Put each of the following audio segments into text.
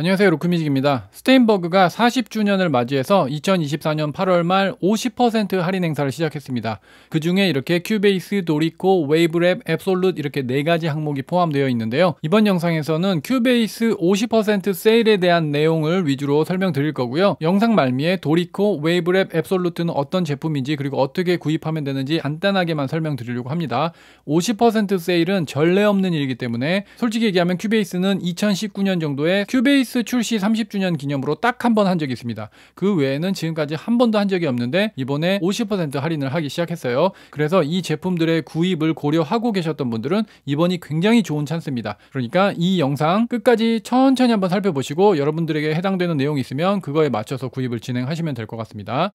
안녕하세요. 로크뮤직입니다. 스테인버그가 40주년을 맞이해서 2024년 8월 말 50% 할인 행사를 시작했습니다. 그 중에 이렇게 큐베이스, 도리코, 웨이브랩, 앱솔루트 이렇게 네 가지 항목이 포함되어 있는데요. 이번 영상에서는 큐베이스 50% 세일에 대한 내용을 위주로 설명드릴 거고요. 영상 말미에 도리코, 웨이브랩, 앱솔루트는 어떤 제품인지 그리고 어떻게 구입하면 되는지 간단하게만 설명드리려고 합니다. 50% 세일은 전례 없는 일이기 때문에 솔직히 얘기하면 큐베이스는 2019년 정도에 큐베이스 서비스 출시 30주년 기념으로 딱 한 번 한 적이 있습니다. 그 외에는 지금까지 한 번도 한 적이 없는데 이번에 50% 할인을 하기 시작했어요. 그래서 이 제품들의 구입을 고려하고 계셨던 분들은 이번이 굉장히 좋은 찬스입니다. 그러니까 이 영상 끝까지 천천히 한번 살펴보시고 여러분들에게 해당되는 내용이 있으면 그거에 맞춰서 구입을 진행하시면 될 것 같습니다.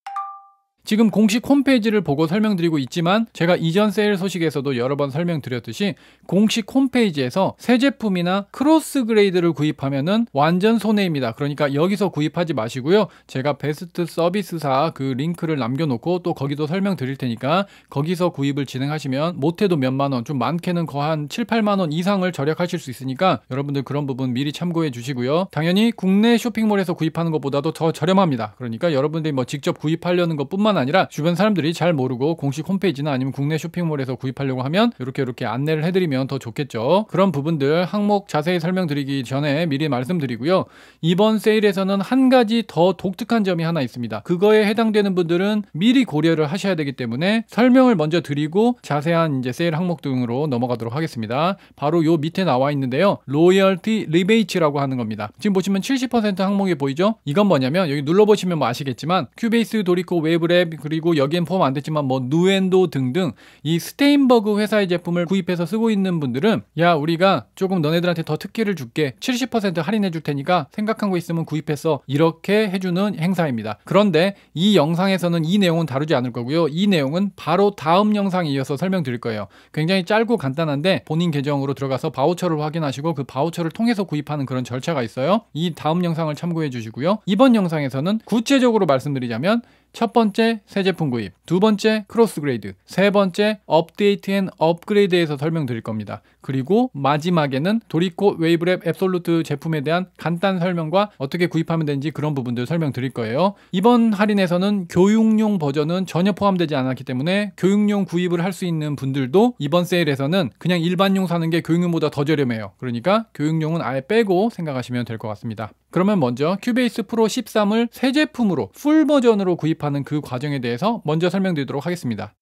지금 공식 홈페이지를 보고 설명드리고 있지만 제가 이전 세일 소식에서도 여러 번 설명드렸듯이 공식 홈페이지에서 새 제품이나 크로스 그레이드를 구입하면은 완전 손해입니다. 그러니까 여기서 구입하지 마시고요. 제가 베스트 서비스사 그 링크를 남겨놓고 또 거기도 설명드릴 테니까 거기서 구입을 진행하시면 못해도 몇만 원, 좀 많게는 거한 7, 8만 원 이상을 절약하실 수 있으니까 여러분들 그런 부분 미리 참고해 주시고요. 당연히 국내 쇼핑몰에서 구입하는 것보다도 더 저렴합니다. 그러니까 여러분들이 뭐 직접 구입하려는 것뿐만 뿐만 아니라 주변 사람들이 잘 모르고 공식 홈페이지나 아니면 국내 쇼핑몰에서 구입하려고 하면 이렇게 이렇게 안내를 해드리면 더 좋겠죠. 그런 부분들 항목 자세히 설명드리기 전에 미리 말씀드리고요. 이번 세일에서는 한 가지 더 독특한 점이 하나 있습니다. 그거에 해당되는 분들은 미리 고려를 하셔야 되기 때문에 설명을 먼저 드리고 자세한 이제 세일 항목 등으로 넘어가도록 하겠습니다. 바로 요 밑에 나와 있는데요. 로열티 리베이츠라고 하는 겁니다. 지금 보시면 70% 항목이 보이죠? 이건 뭐냐면 여기 눌러보시면 뭐 아시겠지만 큐베이스 도리코 웨이브랩 랩 그리고 여기엔 포함 안 됐지만 뭐 누엔도 등등 이 스테인버그 회사의 제품을 구입해서 쓰고 있는 분들은 야 우리가 조금 너네들한테 더 특기를 줄게 70% 할인해 줄 테니까 생각한 거 있으면 구입해서 이렇게 해주는 행사입니다. 그런데 이 영상에서는 이 내용은 다루지 않을 거고요. 이 내용은 바로 다음 영상에 이어서 설명드릴 거예요. 굉장히 짧고 간단한데 본인 계정으로 들어가서 바우처를 확인하시고 그 바우처를 통해서 구입하는 그런 절차가 있어요. 이 다음 영상을 참고해 주시고요. 이번 영상에서는 구체적으로 말씀드리자면 첫 번째 새 제품 구입, 두 번째 크로스 그레이드, 세 번째 업데이트 앤 업그레이드에서 설명드릴 겁니다. 그리고 마지막에는 도리코 웨이브랩 앱솔루트 제품에 대한 간단 설명과 어떻게 구입하면 되는지 그런 부분들 설명드릴 거예요. 이번 할인에서는 교육용 버전은 전혀 포함되지 않았기 때문에 교육용 구입을 할 수 있는 분들도 이번 세일에서는 그냥 일반용 사는 게 교육용보다 더 저렴해요. 그러니까 교육용은 아예 빼고 생각하시면 될 것 같습니다. 그러면 먼저 큐베이스 프로 13을 새 제품으로 풀 버전으로 구입하는 그 과정에 대해서 먼저 설명드리도록 하겠습니다.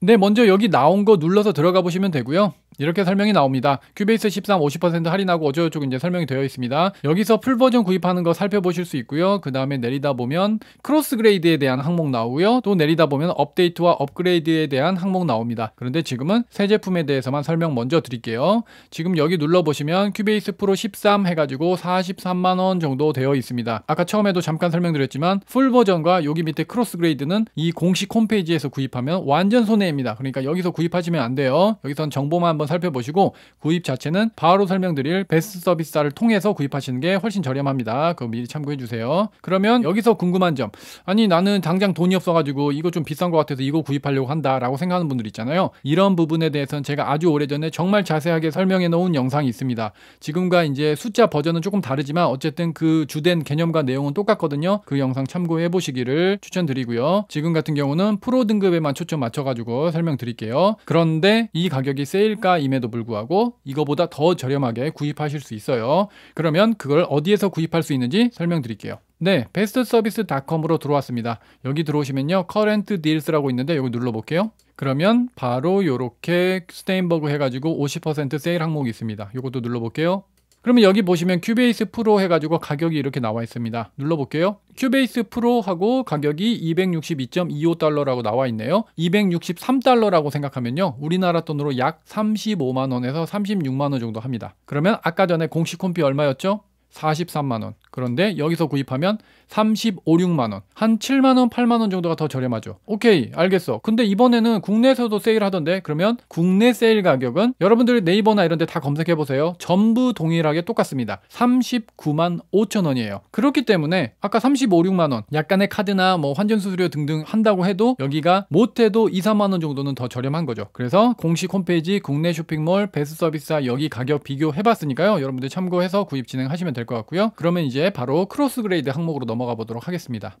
네, 먼저 여기 나온 거 눌러서 들어가 보시면 되고요. 이렇게 설명이 나옵니다. 큐베이스 13 50% 할인하고 어저쪽 쩌 이제 설명이 되어 있습니다. 여기서 풀 버전 구입하는 거 살펴보실 수 있고요. 그 다음에 내리다 보면 크로스 그레이드에 대한 항목 나오고요. 또 내리다 보면 업데이트와 업그레이드에 대한 항목 나옵니다. 그런데 지금은 새 제품에 대해서만 설명 먼저 드릴게요. 지금 여기 눌러 보시면 큐베이스 프로 13 해가지고 43만 원 정도 되어 있습니다. 아까 처음에도 잠깐 설명드렸지만 풀 버전과 여기 밑에 크로스 그레이드는 이 공식 홈페이지에서 구입하면 완전 손해입니다. 그러니까 여기서 구입하시면 안 돼요. 여기선 정보만 한번 한번 살펴보시고 구입 자체는 바로 설명드릴 베스트 서비스사를 통해서 구입하시는 게 훨씬 저렴합니다. 그거 미리 참고해 주세요. 그러면 여기서 궁금한 점 아니 나는 당장 돈이 없어가지고 이거 좀 비싼 것 같아서 이거 구입하려고 한다 라고 생각하는 분들 있잖아요. 이런 부분에 대해서는 제가 아주 오래전에 정말 자세하게 설명해 놓은 영상이 있습니다. 지금과 이제 숫자 버전은 조금 다르지만 어쨌든 그 주된 개념과 내용은 똑같거든요. 그 영상 참고해 보시기를 추천드리고요. 지금 같은 경우는 프로 등급에만 초점 맞춰가지고 설명드릴게요. 그런데 이 가격이 세일가 임에도 불구하고 이거보다 더 저렴하게 구입하실 수 있어요. 그러면 그걸 어디에서 구입할 수 있는지 설명드릴게요. 네, 베스트서비스닷컴으로 들어왔습니다. 여기 들어오시면요. 커렌트 딜스라고 있는데 여기 눌러볼게요. 그러면 바로 요렇게 스테인버그 해가지고 50% 세일 항목이 있습니다. 요것도 눌러볼게요. 그러면 여기 보시면 큐베이스 프로 해가지고 가격이 이렇게 나와 있습니다. 눌러볼게요. 큐베이스 프로하고 가격이 262.25달러라고 나와 있네요. 263달러라고 생각하면요. 우리나라 돈으로 약 35만원에서 36만원 정도 합니다. 그러면 아까 전에 공식 콤피 얼마였죠? 43만원. 그런데 여기서 구입하면 35, 6만원. 한 7만원, 8만원 정도가 더 저렴하죠. 오케이, 알겠어. 근데 이번에는 국내에서도 세일하던데, 그러면 국내 세일 가격은 여러분들 네이버나 이런 데 다 검색해보세요. 전부 동일하게 똑같습니다. 39만 5천원이에요. 그렇기 때문에 아까 35, 6만원, 약간의 카드나 뭐 환전 수수료 등등 한다고 해도 여기가 못해도 2, 3만원 정도는 더 저렴한 거죠. 그래서 공식 홈페이지 국내 쇼핑몰 베스 서비스와 여기 가격 비교해봤으니까요. 여러분들 참고해서 구입 진행하시면 될 것 같고요. 그러면 이제 바로 크로스 그레이드 항목으로 넘어 가 넘어가 보도록 하겠습니다.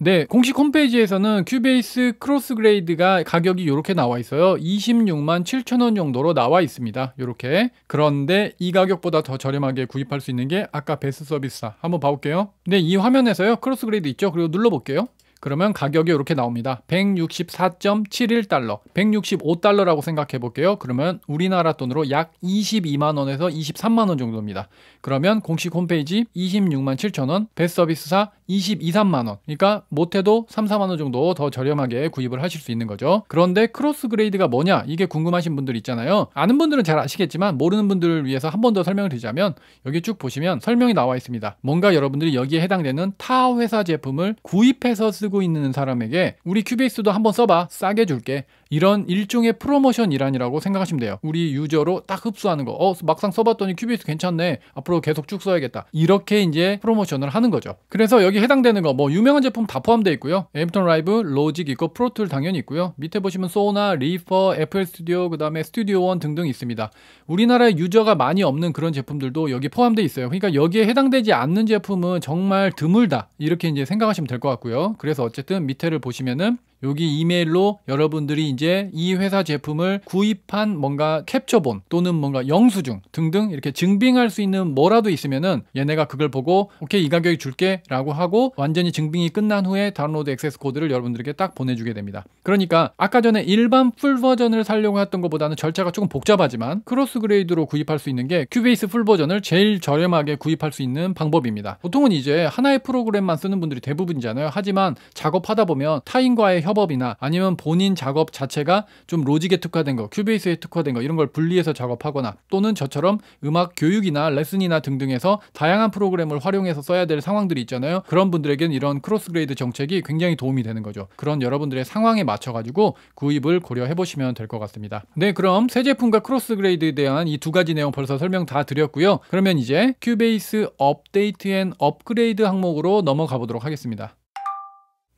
네, 공식 홈페이지에서는 큐베이스 크로스 그레이드가 가격이 이렇게 나와 있어요. 26만 7천 원 정도로 나와 있습니다. 이렇게. 그런데 이 가격보다 더 저렴하게 구입할 수 있는 게 아까 베스 트 서비스사. 한번 봐볼게요. 네, 이 화면에서요. 크로스 그레이드 있죠? 그리고 눌러볼게요. 그러면 가격이 이렇게 나옵니다. 164.71달러, 165달러라고 생각해 볼게요. 그러면 우리나라 돈으로 약 22만원에서 23만원 정도입니다. 그러면 공식 홈페이지 26만 7천원, 배서비스사 22, 3만원. 그러니까 못해도 3, 4만원 정도 더 저렴하게 구입을 하실 수 있는 거죠. 그런데 크로스 그레이드가 뭐냐? 이게 궁금하신 분들 있잖아요. 아는 분들은 잘 아시겠지만 모르는 분들을 위해서 한 번 더 설명을 드리자면 여기 쭉 보시면 설명이 나와 있습니다. 뭔가 여러분들이 여기에 해당되는 타 회사 제품을 구입해서 쓰 쓰고 있는 사람에게 우리 큐베이스도 한 번 써봐 싸게 줄게 이런 일종의 프로모션 이란이라고 생각하시면 돼요. 우리 유저로 딱 흡수하는 거. 어, 막상 써봤더니 큐비스 괜찮네. 앞으로 계속 쭉 써야겠다. 이렇게 이제 프로모션을 하는 거죠. 그래서 여기 해당되는 거 뭐 유명한 제품 다 포함되어 있고요. 앰프톤 라이브, 로직 있고 프로툴 당연히 있고요. 밑에 보시면 소나, 리퍼, 애플 스튜디오, 그 다음에 스튜디오 원 등등 있습니다. 우리나라에 유저가 많이 없는 그런 제품들도 여기 포함되어 있어요. 그러니까 여기에 해당되지 않는 제품은 정말 드물다. 이렇게 이제 생각하시면 될 것 같고요. 그래서 어쨌든 밑에를 보시면은 여기 이메일로 여러분들이 이제 이 회사 제품을 구입한 뭔가 캡처본 또는 뭔가 영수증 등등 이렇게 증빙할 수 있는 뭐라도 있으면은 얘네가 그걸 보고 오케이 이 가격에 줄게 라고 하고 완전히 증빙이 끝난 후에 다운로드 액세스 코드를 여러분들에게 딱 보내주게 됩니다 그러니까 아까 전에 일반 풀 버전을 살려고 했던 것보다는 절차가 조금 복잡하지만 크로스 그레이드로 구입할 수 있는 게 큐베이스 풀 버전을 제일 저렴하게 구입할 수 있는 방법입니다 보통은 이제 하나의 프로그램만 쓰는 분들이 대부분이잖아요 하지만 작업하다 보면 타인과의 협업이나 아니면 본인 작업 자체가 좀 로직에 특화된 거, 큐베이스에 특화된 거 이런 걸 분리해서 작업하거나 또는 저처럼 음악 교육이나 레슨이나 등등에서 다양한 프로그램을 활용해서 써야 될 상황들이 있잖아요. 그런 분들에겐 이런 크로스그레이드 정책이 굉장히 도움이 되는 거죠. 그런 여러분들의 상황에 맞춰 가지고 구입을 고려해 보시면 될 것 같습니다. 네, 그럼 새 제품과 크로스그레이드에 대한 이 두 가지 내용 벌써 설명 다 드렸고요. 그러면 이제 큐베이스 업데이트 앤 업그레이드 항목으로 넘어가 보도록 하겠습니다.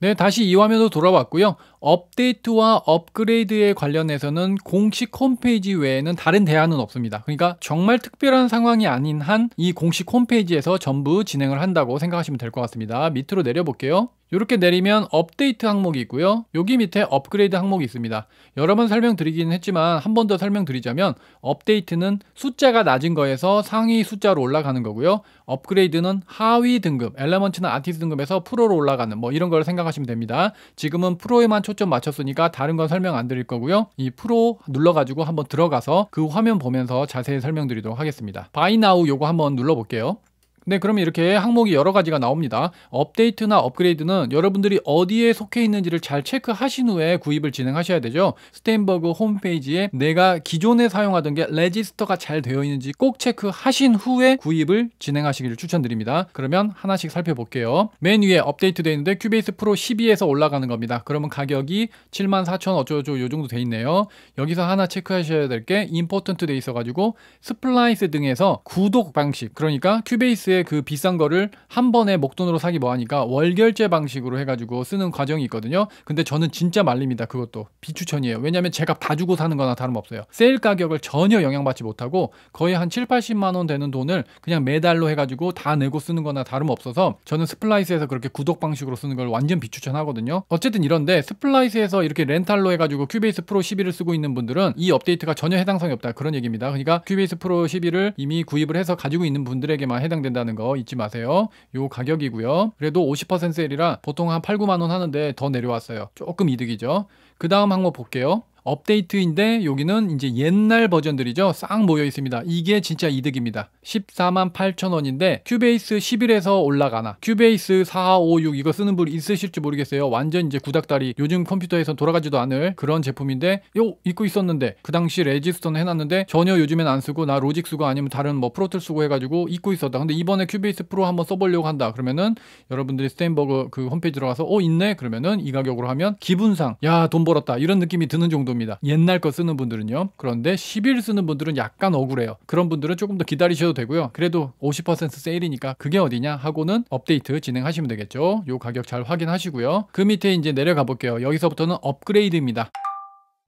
네, 다시 이 화면으로 돌아왔고요. 업데이트와 업그레이드에 관련해서는 공식 홈페이지 외에는 다른 대안은 없습니다. 그러니까 정말 특별한 상황이 아닌 한 이 공식 홈페이지에서 전부 진행을 한다고 생각하시면 될 것 같습니다. 밑으로 내려볼게요. 이렇게 내리면 업데이트 항목이 있고요. 여기 밑에 업그레이드 항목이 있습니다. 여러 번 설명드리긴 했지만 한 번 더 설명드리자면 업데이트는 숫자가 낮은 거에서 상위 숫자로 올라가는 거고요. 업그레이드는 하위 등급, 엘레먼트나 아티스트 등급에서 프로로 올라가는 뭐 이런 걸 생각하시면 됩니다. 지금은 프로에만 초점 맞췄으니까 다른 건 설명 안 드릴 거고요. 이 프로 눌러가지고 한번 들어가서 그 화면 보면서 자세히 설명드리도록 하겠습니다. 바이 나우 요거 한번 눌러볼게요. 네, 그러면 이렇게 항목이 여러 가지가 나옵니다. 업데이트나 업그레이드는 여러분들이 어디에 속해 있는지를 잘 체크하신 후에 구입을 진행하셔야 되죠. 스탠버그 홈페이지에 내가 기존에 사용하던 게 레지스터가 잘 되어 있는지 꼭 체크하신 후에 구입을 진행하시기를 추천드립니다. 그러면 하나씩 살펴볼게요. 맨 위에 업데이트 되어 있는데 큐베이스 프로 12에서 올라가는 겁니다. 그러면 가격이 74,000 어쩌고저쩌고 요 정도 돼 있네요. 여기서 하나 체크하셔야 될 게 임포턴트 돼 있어가지고 스플라이스 등에서 구독 방식 그러니까 큐베이스 아파트의 그 비싼 거를 한 번에 목돈으로 사기 뭐하니까 월결제 방식으로 해가지고 쓰는 과정이 있거든요. 근데 저는 진짜 말립니다. 그것도 비추천이에요. 왜냐하면 제가 다 주고 사는 거나 다름없어요. 세일 가격을 전혀 영향받지 못하고 거의 한 7, 80만 원 되는 돈을 그냥 매달로 해가지고 다 내고 쓰는 거나 다름없어서 저는 스플라이스에서 그렇게 구독 방식으로 쓰는 걸 완전 비추천하거든요. 어쨌든 이런데 스플라이스에서 이렇게 렌탈로 해가지고 큐베이스 프로 11을 쓰고 있는 분들은 이 업데이트가 전혀 해당성이 없다 그런 얘기입니다. 그러니까 큐베이스 프로 11을 이미 구입을 해서 가지고 있는 분들에게만 해당된다 된다는 거 잊지 마세요. 요 가격이고요. 그래도 50% 세일이라 보통 한 8, 9만 원 하는데 더 내려왔어요. 조금 이득이죠. 그 다음 항목 볼게요. 업데이트인데 여기는 이제 옛날 버전들이죠. 싹 모여 있습니다. 이게 진짜 이득입니다. 14만 8천 원인데 큐베이스 11에서 올라가나 큐베이스 4 5 6 이거 쓰는 분 있으실지 모르겠어요. 완전 이제 구닥다리 요즘 컴퓨터에선 돌아가지도 않을 그런 제품인데 요 입고 있었는데 그 당시 레지스턴 해놨는데 전혀 요즘엔 안 쓰고 나 로직 쓰고 아니면 다른 뭐 프로틀 쓰고 해가지고 입고 있었다. 근데 이번에 큐베이스 프로 한번 써보려고 한다. 그러면은 여러분들이 스테인버그 그 홈페이지 들어가서 어 있네 그러면은 이 가격으로 하면 기분상 야 돈 벌었다 이런 느낌이 드는 정도. 정도입니다. 옛날 거 쓰는 분들은요. 그런데 10일 쓰는 분들은 약간 억울해요. 그런 분들은 조금 더 기다리셔도 되고요. 그래도 50% 세일이니까 그게 어디냐 하고는 업데이트 진행하시면 되겠죠. 요 가격 잘 확인하시고요. 그 밑에 이제 내려가 볼게요. 여기서부터는 업그레이드입니다.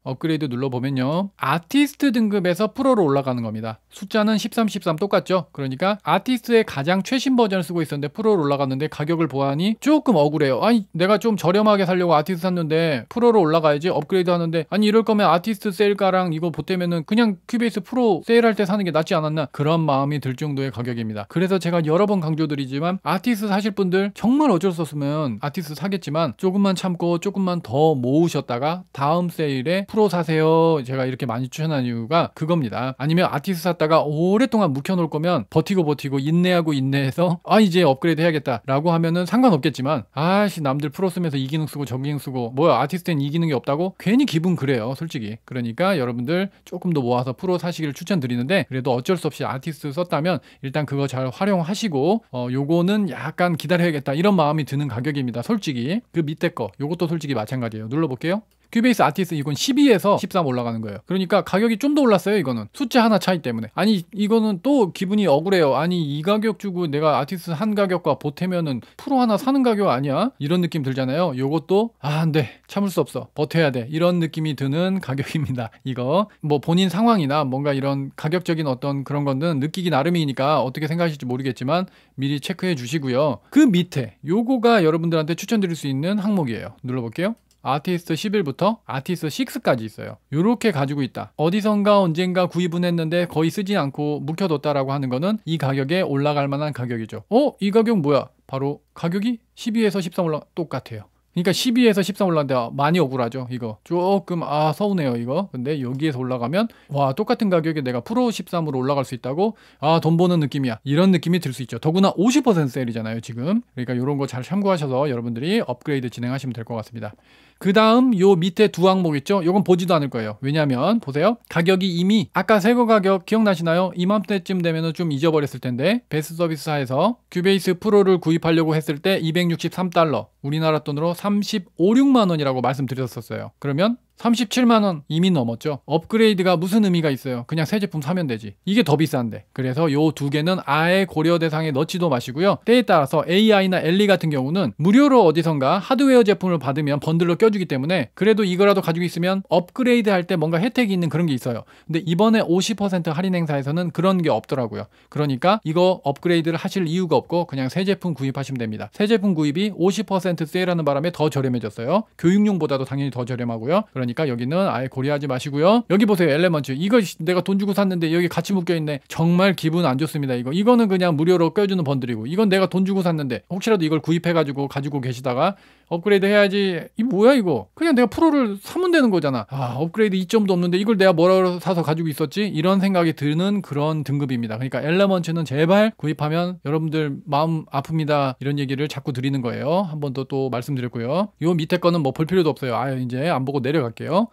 업그레이드 눌러보면요. 아티스트 등급에서 프로로 올라가는 겁니다. 숫자는 13, 13 똑같죠? 그러니까 아티스트의 가장 최신 버전을 쓰고 있었는데 프로로 올라갔는데 가격을 보아하니 조금 억울해요. 아니 내가 좀 저렴하게 살려고 아티스트 샀는데 프로로 올라가야지 업그레이드 하는데 아니 이럴 거면 아티스트 세일가랑 이거 보태면은 그냥 큐베이스 프로 세일할 때 사는 게 낫지 않았나 그런 마음이 들 정도의 가격입니다. 그래서 제가 여러 번 강조드리지만 아티스트 사실 분들 정말 어쩔 수 없으면 아티스트 사겠지만 조금만 참고 조금만 더 모으셨다가 다음 세일에 프로 사세요. 제가 이렇게 많이 추천한 이유가 그겁니다. 아니면 아티스 샀다가 오랫동안 묵혀놓을 거면 버티고 버티고 인내하고 인내해서 아 이제 업그레이드 해야겠다라고 하면은 상관없겠지만 아씨 남들 프로 쓰면서 이 기능 쓰고 저 기능 쓰고 뭐야 아티스트는 이 기능이 없다고 괜히 기분 그래요 솔직히 그러니까 여러분들 조금 더 모아서 프로 사시기를 추천드리는데 그래도 어쩔 수 없이 아티스트 썼다면 일단 그거 잘 활용하시고 어 요거는 약간 기다려야겠다 이런 마음이 드는 가격입니다 솔직히 그 밑에 거 요것도 솔직히 마찬가지예요 눌러볼게요 큐베이스 아티스 이건 12에서 13 올라가는 거예요. 그러니까 가격이 좀 더 올랐어요. 이거는 숫자 하나 차이 때문에. 아니 이거는 또 기분이 억울해요. 아니 이 가격 주고 내가 아티스 한 가격과 보태면은 프로 하나 사는 가격 아니야? 이런 느낌 들잖아요. 요것도 아 안돼 참을 수 없어 버텨야 돼 이런 느낌이 드는 가격입니다. 이거 뭐 본인 상황이나 뭔가 이런 가격적인 어떤 그런 건든 느끼기 나름이니까 어떻게 생각하실지 모르겠지만 미리 체크해 주시고요. 그 밑에 요거가 여러분들한테 추천드릴 수 있는 항목이에요. 눌러볼게요. 아티스트 11부터 아티스트 6까지 있어요. 이렇게 가지고 있다. 어디선가 언젠가 구입은 했는데 거의 쓰진 않고 묵혀뒀다라고 하는 거는 이 가격에 올라갈 만한 가격이죠. 어? 이 가격 뭐야? 바로 가격이 12에서 13 올라 똑같아요. 그러니까 12에서 13 올랐는데 많이 억울하죠 이거 조금 아 서운해요 이거 근데 여기에서 올라가면 와 똑같은 가격에 내가 프로 13으로 올라갈 수 있다고 아 돈 버는 느낌이야 이런 느낌이 들 수 있죠 더구나 50% 세일이잖아요 지금 그러니까 이런 거 잘 참고하셔서 여러분들이 업그레이드 진행하시면 될 것 같습니다 그 다음 요 밑에 두 항목 있죠 요건 보지도 않을 거예요 왜냐하면 보세요 가격이 이미 아까 새거 가격 기억나시나요? 이맘때쯤 되면 좀 잊어버렸을 텐데 베스트 서비스사에서 큐베이스 프로를 구입하려고 했을 때 263달러 우리나라 돈으로 35, 6만 원이라고 말씀드렸었어요. 그러면 37만 원 이미 넘었죠. 업그레이드가 무슨 의미가 있어요. 그냥 새 제품 사면 되지. 이게 더 비싼데. 그래서 요 두 개는 아예 고려 대상에 넣지도 마시고요. 때에 따라서 AI나 엘리 같은 경우는 무료로 어디선가 하드웨어 제품을 받으면 번들로 껴주기 때문에 그래도 이거라도 가지고 있으면 업그레이드 할 때 뭔가 혜택이 있는 그런 게 있어요. 근데 이번에 50% 할인 행사에서는 그런 게 없더라고요. 그러니까 이거 업그레이드를 하실 이유가 없고 그냥 새 제품 구입하시면 됩니다. 새 제품 구입이 50% 세일하는 바람에 더 저렴해졌어요. 교육용보다도 당연히 더 저렴하고요. 그러니 거니까 그러니까 여기는 아예 고려하지 마시고요. 여기 보세요. 엘레먼츠. 이거 내가 돈 주고 샀는데 여기 같이 묶여 있네. 정말 기분 안 좋습니다. 이거 이거는 그냥 무료로 껴주는 번들이고 이건 내가 돈 주고 샀는데 혹시라도 이걸 구입해 가지고 가지고 계시다가 업그레이드 해야지. 이 뭐야 이거? 그냥 내가 프로를 사면 되는 거잖아. 아, 업그레이드 이점도 없는데 이걸 내가 뭐라 고 사서 가지고 있었지? 이런 생각이 드는 그런 등급입니다. 그러니까 엘레먼츠는 제발 구입하면 여러분들 마음 아픕니다. 이런 얘기를 자꾸 드리는 거예요. 한 번 더 또 말씀드렸고요. 요 밑에 거는 뭐 볼 필요도 없어요. 아, 이제 안 보고 내려가 할게요.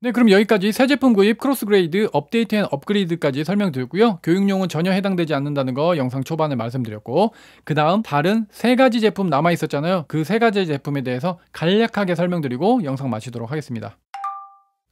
네, 그럼 여기까지 새 제품 구입, 크로스 그레이드, 업데이트 앤 업그레이드까지 설명드렸고요. 교육용은 전혀 해당되지 않는다는 거 영상 초반에 말씀드렸고 그 다음 다른 세 가지 제품 남아있었잖아요. 그 세 가지 제품에 대해서 간략하게 설명드리고 영상 마치도록 하겠습니다.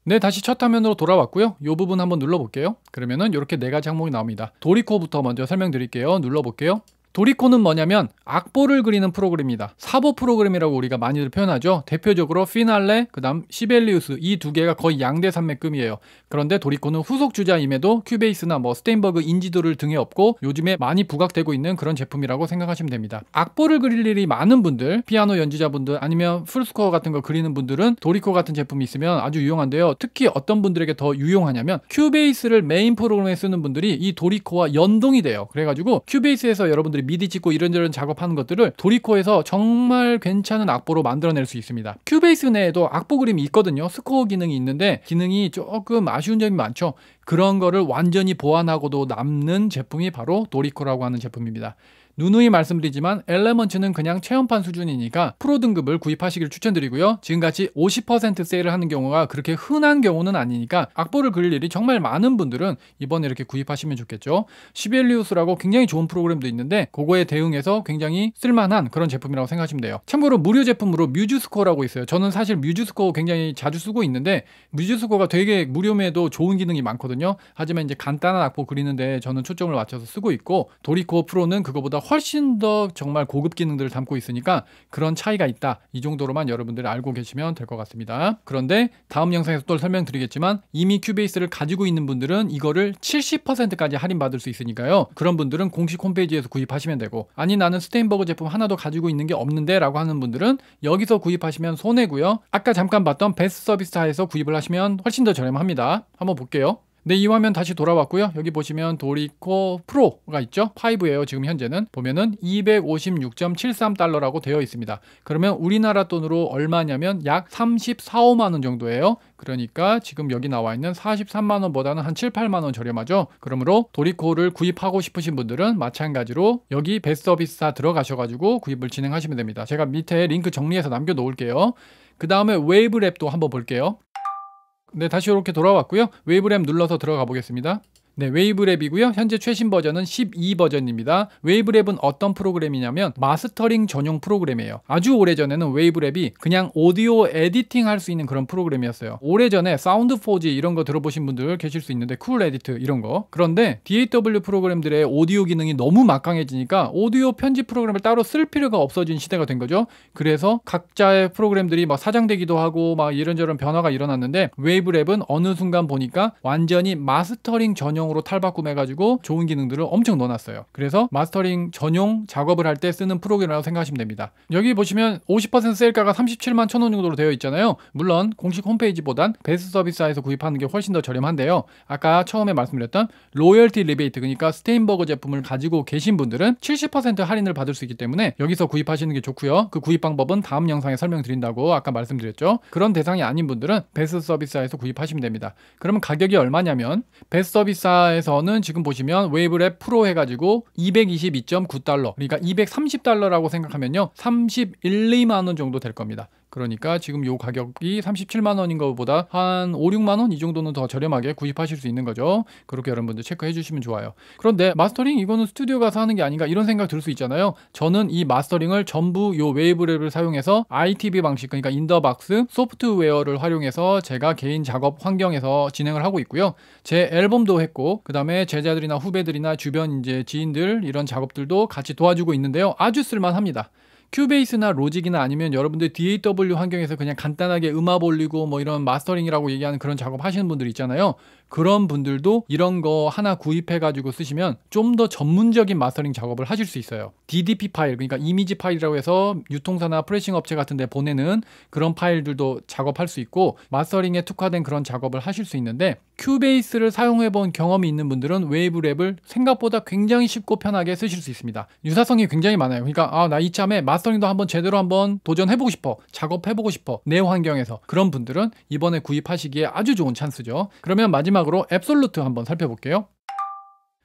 네, 다시 첫 화면으로 돌아왔고요. 이 부분 한번 눌러볼게요. 그러면은 이렇게 네 가지 항목이 나옵니다. 도리코부터 먼저 설명드릴게요. 눌러볼게요. 도리코는 뭐냐면 악보를 그리는 프로그램이다 사보 프로그램이라고 우리가 많이들 표현하죠. 대표적으로 피날레, 그다음 시벨리우스 이 두 개가 거의 양대 산맥급이에요. 그런데 도리코는 후속 주자임에도 큐베이스나 뭐 스테인버그 인지도를 등에 업고 요즘에 많이 부각되고 있는 그런 제품이라고 생각하시면 됩니다. 악보를 그릴 일이 많은 분들, 피아노 연주자분들 아니면 풀스코어 같은 거 그리는 분들은 도리코 같은 제품이 있으면 아주 유용한데요. 특히 어떤 분들에게 더 유용하냐면 큐베이스를 메인 프로그램에 쓰는 분들이 이 도리코와 연동이 돼요. 그래가지고 큐베이스에서 여러분들이 미디 짓고 이런저런 작업하는 것들을 도리코에서 정말 괜찮은 악보로 만들어낼 수 있습니다. 큐베이스 내에도 악보 그림이 있거든요. 스코어 기능이 있는데 기능이 조금 아쉬운 점이 많죠. 그런 거를 완전히 보완하고도 남는 제품이 바로 도리코라고 하는 제품입니다. 누누이 말씀드리지만 엘레먼츠는 그냥 체험판 수준이니까 프로 등급을 구입하시길 추천드리고요. 지금같이 50% 세일을 하는 경우가 그렇게 흔한 경우는 아니니까 악보를 그릴 일이 정말 많은 분들은 이번에 이렇게 구입하시면 좋겠죠. 시벨리우스라고 굉장히 좋은 프로그램도 있는데 그거에 대응해서 굉장히 쓸만한 그런 제품이라고 생각하시면 돼요. 참고로 무료 제품으로 뮤즈스코어라고 있어요. 저는 사실 뮤즈스코어 굉장히 자주 쓰고 있는데 뮤즈스코어가 되게 무료매도 좋은 기능이 많거든요. 하지만 이제 간단한 악보 그리는데 저는 초점을 맞춰서 쓰고 있고 도리코어 프로는 그거보다 훨씬 더 정말 고급 기능들을 담고 있으니까 그런 차이가 있다. 이 정도로만 여러분들이 알고 계시면 될 것 같습니다. 그런데 다음 영상에서 또 설명드리겠지만 이미 큐베이스를 가지고 있는 분들은 이거를 70%까지 할인받을 수 있으니까요. 그런 분들은 공식 홈페이지에서 구입하시면 되고 아니 나는 스테인버그 제품 하나도 가지고 있는 게 없는데 라고 하는 분들은 여기서 구입하시면 손해고요. 아까 잠깐 봤던 베스트 서비스하에서 구입을 하시면 훨씬 더 저렴합니다. 한번 볼게요. 네, 이 화면 다시 돌아왔고요. 여기 보시면 도리코 프로가 있죠. 5예요. 지금 현재는 보면은 256.73달러라고 되어 있습니다. 그러면 우리나라 돈으로 얼마냐면 약 34만 원 정도예요. 그러니까 지금 여기 나와 있는 43만 원보다는 한 7, 8만 원 저렴하죠. 그러므로 도리코를 구입하고 싶으신 분들은 마찬가지로 여기 배 서비스사 들어가셔 가지고 구입을 진행하시면 됩니다. 제가 밑에 링크 정리해서 남겨 놓을게요. 그 다음에 웨이브 랩도 한번 볼게요. 네, 다시 이렇게 돌아왔고요. 웨이브램 눌러서 들어가 보겠습니다. 네, 웨이브랩이고요. 현재 최신 버전은 12 버전입니다. 웨이브랩은 어떤 프로그램이냐면 마스터링 전용 프로그램이에요. 아주 오래전에는 웨이브랩이 그냥 오디오 에디팅 할 수 있는 그런 프로그램이었어요. 오래전에 사운드 포지 이런 거 들어보신 분들 계실 수 있는데 쿨 에디트 이런 거. 그런데 DAW 프로그램들의 오디오 기능이 너무 막강해지니까 오디오 편집 프로그램을 따로 쓸 필요가 없어진 시대가 된 거죠. 그래서 각자의 프로그램들이 막 사장되기도 하고 막 이런저런 변화가 일어났는데 웨이브랩은 어느 순간 보니까 완전히 마스터링 전용 전용으로 탈바꿈해가지고 좋은 기능들을 엄청 넣어놨어요. 그래서 마스터링 전용 작업을 할 때 쓰는 프로그램이라고 생각하시면 됩니다. 여기 보시면 50% 세일가가 37만 1 0원 정도로 되어 있잖아요. 물론 공식 홈페이지보단 베스트 서비스에서 구입하는 게 훨씬 더 저렴한데요. 아까 처음에 말씀드렸던 로열티 리베이트 그러니까 스테인버거 제품을 가지고 계신 분들은 70% 할인을 받을 수 있기 때문에 여기서 구입하시는 게 좋고요. 그 구입 방법은 다음 영상에 설명드린다고 아까 말씀드렸죠. 그런 대상이 아닌 분들은 베스트 서비스에서 구입하시면 됩니다. 그러면 가격이 얼마냐면 베스트 서비스 회사에서는 지금 보시면 웨이브 랩 프로 해가지고 222.9달러 그러니까 230달러라고 생각하면요 31, 2만원 정도 될 겁니다 그러니까 지금 요 가격이 37만 원인 것보다 한 5, 6만 원 이 정도는 더 저렴하게 구입하실 수 있는 거죠. 그렇게 여러분들 체크해 주시면 좋아요. 그런데 마스터링 이거는 스튜디오 가서 하는 게 아닌가 이런 생각 들 수 있잖아요. 저는 이 마스터링을 전부 요 웨이브랩을 사용해서 ITV 방식 그러니까 인더박스 소프트웨어를 활용해서 제가 개인 작업 환경에서 진행을 하고 있고요. 제 앨범도 했고 그다음에 제자들이나 후배들이나 주변 이제 지인들 이런 작업들도 같이 도와주고 있는데요. 아주 쓸만합니다. 큐베이스나 로직이나 아니면 여러분들 DAW 환경에서 그냥 간단하게 음악 올리고 뭐 이런 마스터링이라고 얘기하는 그런 작업 하시는 분들 있잖아요. 그런 분들도 이런 거 하나 구입해가지고 쓰시면 좀 더 전문적인 마스터링 작업을 하실 수 있어요. DDP 파일, 그러니까 이미지 파일이라고 해서 유통사나 프레싱 업체 같은 데 보내는 그런 파일들도 작업할 수 있고 마스터링에 특화된 그런 작업을 하실 수 있는데 큐베이스를 사용해본 경험이 있는 분들은 웨이브 랩을 생각보다 굉장히 쉽고 편하게 쓰실 수 있습니다. 유사성이 굉장히 많아요. 그러니까 아, 나 이참에 마스터링도 한번 제대로 한번 도전해보고 싶어. 작업해보고 싶어. 내 환경에서. 그런 분들은 이번에 구입하시기에 아주 좋은 찬스죠. 그러면 마지막 마지막으로 앱솔루트 한번 살펴볼게요.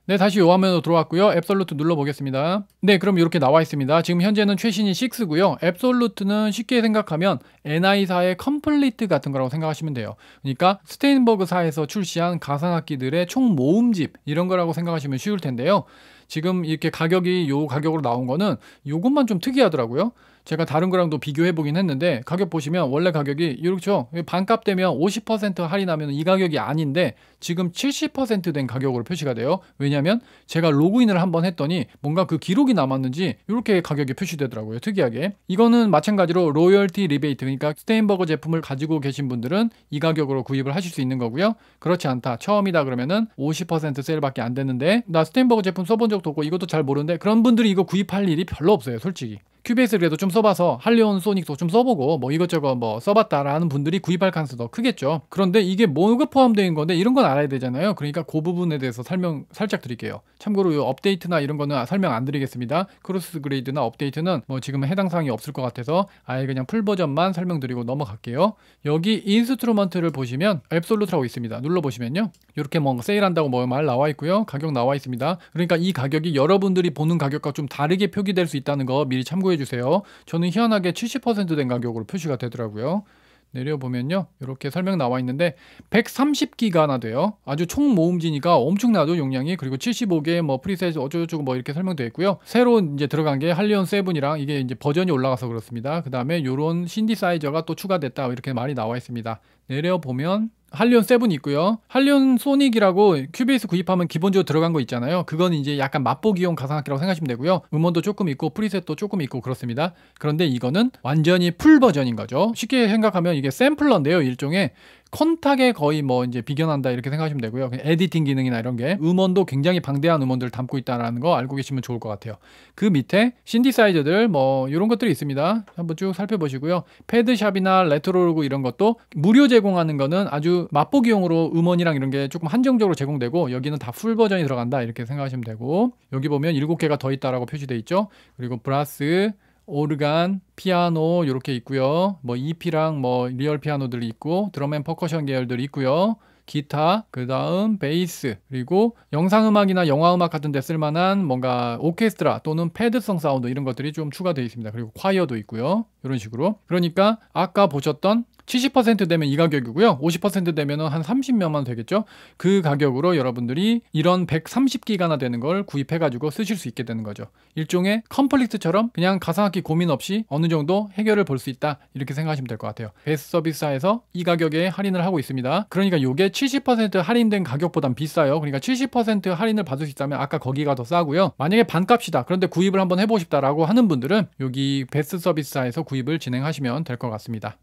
네, 다시 요 화면으로 들어왔고요. 앱솔루트 눌러보겠습니다. 네, 그럼 이렇게 나와 있습니다. 지금 현재는 최신이 6고요. 앱솔루트는 쉽게 생각하면 NI사의 컴플리트 같은 거라고 생각하시면 돼요. 그러니까 스테인버그사에서 출시한 가상악기들의 총 모음집 이런 거라고 생각하시면 쉬울 텐데요. 지금 이렇게 가격이 요 가격으로 나온 거는 요것만 좀 특이하더라고요. 제가 다른 거랑도 비교해 보긴 했는데 가격 보시면 원래 가격이 이렇죠. 반값 되면 50% 할인하면 이 가격이 아닌데 지금 70%된 가격으로 표시가 돼요. 왜냐하면 제가 로그인을 한번 했더니 뭔가 그 기록이 남았는지 이렇게 가격이 표시되더라고요. 특이하게 이거는 마찬가지로 로열티 리베이트 그러니까 스테인버거 제품을 가지고 계신 분들은 이 가격으로 구입을 하실 수 있는 거고요. 그렇지 않다. 처음이다 그러면은 50% 세일밖에 안 되는데 나 스테인버거 제품 써본 적도 없고 이것도 잘 모르는데 그런 분들이 이거 구입할 일이 별로 없어요. 솔직히. 큐베이스 그래도 좀 써봐서 할리온 소닉도 좀 써보고 뭐 이것저것 뭐 써봤다라는 분들이 구입할 가능성이 더 크겠죠. 그런데 이게 뭐가 포함되어 있는 건데 이런 건 알아야 되잖아요. 그러니까 그 부분에 대해서 설명 살짝 드릴게요. 참고로 요 업데이트나 이런 거는 설명 안 드리겠습니다. 크로스 그레이드나 업데이트는 뭐 지금 해당 사항이 없을 것 같아서 아예 그냥 풀 버전만 설명드리고 넘어갈게요. 여기 인스트루먼트를 보시면 앱솔루트라고 있습니다. 눌러보시면요. 이렇게 뭐 세일한다고 뭐 말 나와 있고요. 가격 나와 있습니다. 그러니까 이 가격이 여러분들이 보는 가격과 좀 다르게 표기될 수 있다는 거 미리 참고해 주세요. 저는 희한하게 70%된 가격으로 표시가 되더라고요. 내려보면요. 이렇게 설명 나와 있는데 130기가나 돼요. 아주 총 모음지니까 엄청나도 용량이. 그리고 75개 뭐 프리셋 어쩌고저쩌고 뭐 이렇게 설명되어 있고요. 새로 이제 들어간 게 할리온 7이랑 이게 이제 버전이 올라가서 그렇습니다. 그 다음에 요런 신디사이저가 또 추가됐다 이렇게 말이 나와 있습니다. 내려보면 할리온 세븐 있고요. 할리온 소닉이라고 큐베이스 구입하면 기본적으로 들어간 거 있잖아요. 그건 이제 약간 맛보기용 가상악기라고 생각하시면 되고요. 음원도 조금 있고 프리셋도 조금 있고 그렇습니다. 그런데 이거는 완전히 풀 버전인 거죠. 쉽게 생각하면 이게 샘플러인데요. 일종의 컨탁에 거의 뭐 이제 비견한다 이렇게 생각하시면 되고요. 에디팅 기능이나 이런 게 음원도 굉장히 방대한 음원들을 담고 있다라는 거 알고 계시면 좋을 것 같아요. 그 밑에 신디사이저들 뭐 이런 것들이 있습니다. 한번 쭉 살펴보시고요. 패드샵이나 레트로로그 이런 것도 무료 제공하는 거는 아주 맛보기용으로 음원이랑 이런 게 조금 한정적으로 제공되고 여기는 다 풀 버전이 들어간다 이렇게 생각하시면 되고 여기 보면 7개가 더 있다라고 표시되어 있죠. 그리고 브라스 오르간, 피아노 이렇게 있고요. 뭐 EP랑 뭐 리얼 피아노들이 있고 드럼앤 퍼커션 계열들이 있고요. 기타, 그다음 베이스, 그리고 영상 음악이나 영화 음악 같은 데 쓸 만한 뭔가 오케스트라 또는 패드성 사운드 이런 것들이 좀 추가되어 있습니다. 그리고 콰이어도 있고요. 이런 식으로. 그러니까 아까 보셨던 70% 되면 이 가격이고요. 50% 되면 한3 0명만 되겠죠. 그 가격으로 여러분들이 이런 130기가나 되는 걸 구입해가지고 쓰실 수 있게 되는 거죠. 일종의 컴플릭트처럼 그냥 가상악기 고민 없이 어느 정도 해결을 볼 수 있다 이렇게 생각하시면 될 것 같아요. 베스 서비스사에서 이 가격에 할인을 하고 있습니다. 그러니까 이게 70% 할인된 가격보단 비싸요. 그러니까 70% 할인을 받을 수 있다면 아까 거기가 더 싸고요. 만약에 반값이다. 그런데 구입을 한번 해보고 싶다라고 하는 분들은 여기 베스 서비스사에서 구입을 진행하시면 될 것 같습니다.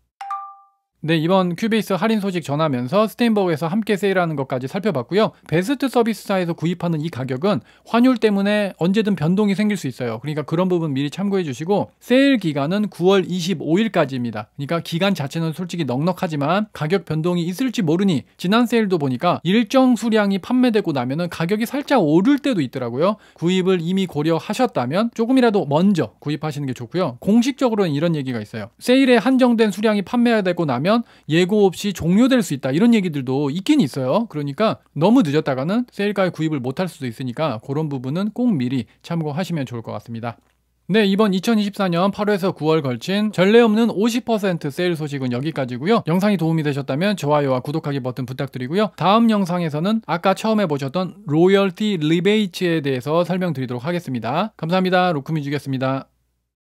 네, 이번 큐베이스 할인 소식 전하면서 스테인버그에서 함께 세일하는 것까지 살펴봤고요. 베스트 서비스사에서 구입하는 이 가격은 환율 때문에 언제든 변동이 생길 수 있어요. 그러니까 그런 부분 미리 참고해 주시고 세일 기간은 9월 25일까지입니다. 그러니까 기간 자체는 솔직히 넉넉하지만 가격 변동이 있을지 모르니 지난 세일도 보니까 일정 수량이 판매되고 나면은 가격이 살짝 오를 때도 있더라고요. 구입을 이미 고려하셨다면 조금이라도 먼저 구입하시는 게 좋고요. 공식적으로는 이런 얘기가 있어요. 세일에 한정된 수량이 판매되고 나면 되면 예고 없이 종료될 수 있다 이런 얘기들도 있긴 있어요. 그러니까 너무 늦었다가는 세일가에 구입을 못할 수도 있으니까 그런 부분은 꼭 미리 참고하시면 좋을 것 같습니다. 네, 이번 2024년 8월에서 9월 걸친 전례 없는 50% 세일 소식은 여기까지고요. 영상이 도움이 되셨다면 좋아요와 구독하기 버튼 부탁드리고요. 다음 영상에서는 아까 처음에 보셨던 로열티 리베이츠에 대해서 설명드리도록 하겠습니다. 감사합니다. 로크뮤직이었습니다.